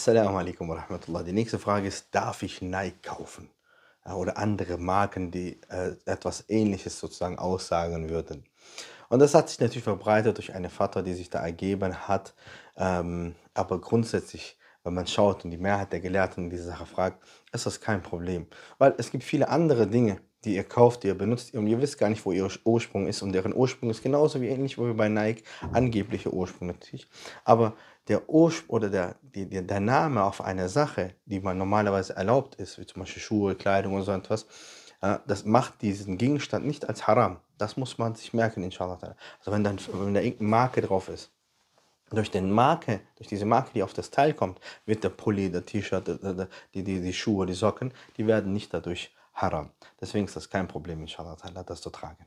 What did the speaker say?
Assalamu alaikum wa rahmatullah. Die nächste Frage ist, darf ich Nike kaufen? Äh, oder andere Marken, die äh, etwas Ähnliches sozusagen aussagen würden. Und das hat sich natürlich verbreitet durch eine Fatwa, die sich da ergeben hat. Ähm, aber grundsätzlich, wenn man schaut und die Mehrheit der Gelehrten diese Sache fragt, ist das kein Problem. Weil es gibt viele andere Dinge, die ihr kauft, die ihr benutzt, und ihr wisst gar nicht, wo ihr Ursprung ist. Und deren Ursprung ist genauso wie ähnlich wie bei Nike, angeblicher Ursprung natürlich. Aber der Ursprung oder der, der, der Name auf einer Sache, die man normalerweise erlaubt ist, wie zum Beispiel Schuhe, Kleidung und so etwas, äh, das macht diesen Gegenstand nicht als haram. Das muss man sich merken, inshallah. Also wenn, dann, wenn da irgendeine Marke drauf ist, durch den Marke, durch diese Marke, die auf das Teil kommt, wird der Pulli, der T-Shirt, die, die, die Schuhe, die Socken, die werden nicht dadurch haram. Deswegen ist das kein Problem, inshallah, das zu tragen.